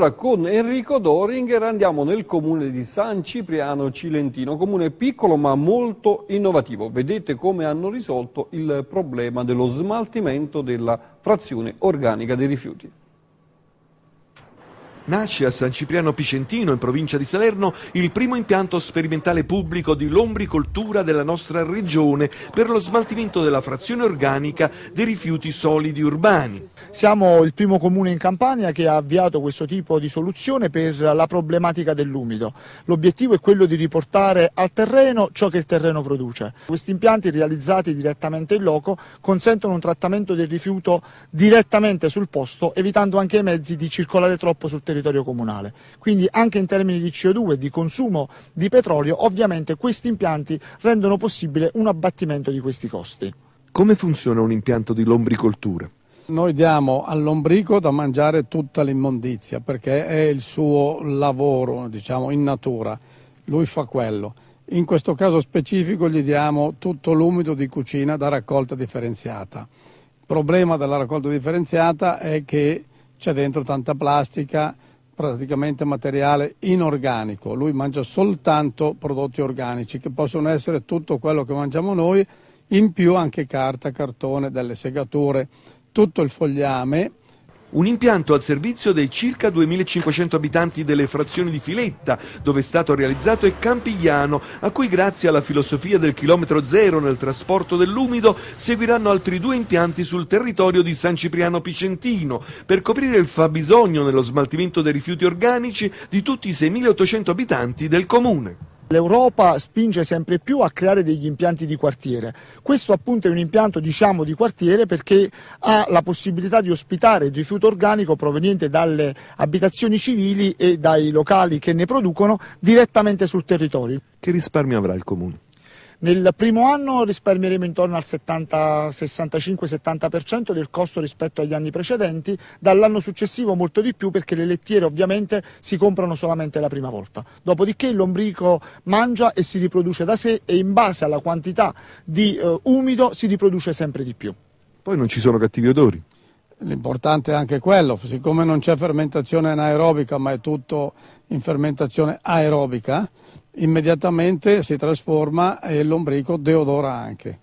Allora con Enrico Doringer andiamo nel comune di San Cipriano Cilentino, comune piccolo ma molto innovativo. Vedete come hanno risolto il problema dello smaltimento della frazione organica dei rifiuti. Nasce a San Cipriano Picentino, in provincia di Salerno, il primo impianto sperimentale pubblico di lombricoltura della nostra regione per lo smaltimento della frazione organica dei rifiuti solidi urbani. Siamo il primo comune in Campania che ha avviato questo tipo di soluzione per la problematica dell'umido. L'obiettivo è quello di riportare al terreno ciò che il terreno produce. Questi impianti realizzati direttamente in loco consentono un trattamento del rifiuto direttamente sul posto, evitando anche i mezzi di circolare troppo sul territorio territorio comunale. Quindi anche in termini di CO2 e di consumo di petrolio, ovviamente questi impianti rendono possibile un abbattimento di questi costi. Come funziona un impianto di lombricoltura? Noi diamo all'ombrico da mangiare tutta l'immondizia perché è il suo lavoro, diciamo, in natura. Lui fa quello. In questo caso specifico gli diamo tutto l'umido di cucina da raccolta differenziata. Il problema della raccolta differenziata è che c'è dentro tanta plastica, praticamente materiale inorganico, lui mangia soltanto prodotti organici che possono essere tutto quello che mangiamo noi, in più anche carta, cartone, delle segature, tutto il fogliame un impianto al servizio dei circa 2.500 abitanti delle frazioni di Filetta, dove è stato realizzato, e Campigliano, a cui grazie alla filosofia del chilometro zero nel trasporto dell'umido seguiranno altri due impianti sul territorio di San Cipriano Picentino, per coprire il fabbisogno nello smaltimento dei rifiuti organici di tutti i 6.800 abitanti del comune. L'Europa spinge sempre più a creare degli impianti di quartiere. Questo appunto è un impianto diciamo di quartiere perché ha la possibilità di ospitare il rifiuto organico proveniente dalle abitazioni civili e dai locali che ne producono direttamente sul territorio. Che risparmio avrà il comune? Nel primo anno risparmieremo intorno al 65-70% del costo rispetto agli anni precedenti, dall'anno successivo molto di più perché le lettiere ovviamente si comprano solamente la prima volta. Dopodiché l'ombrico mangia e si riproduce da sé e in base alla quantità di eh, umido si riproduce sempre di più. Poi non ci sono cattivi odori. L'importante è anche quello, siccome non c'è fermentazione anaerobica ma è tutto in fermentazione aerobica, immediatamente si trasforma e l'ombrico deodora anche.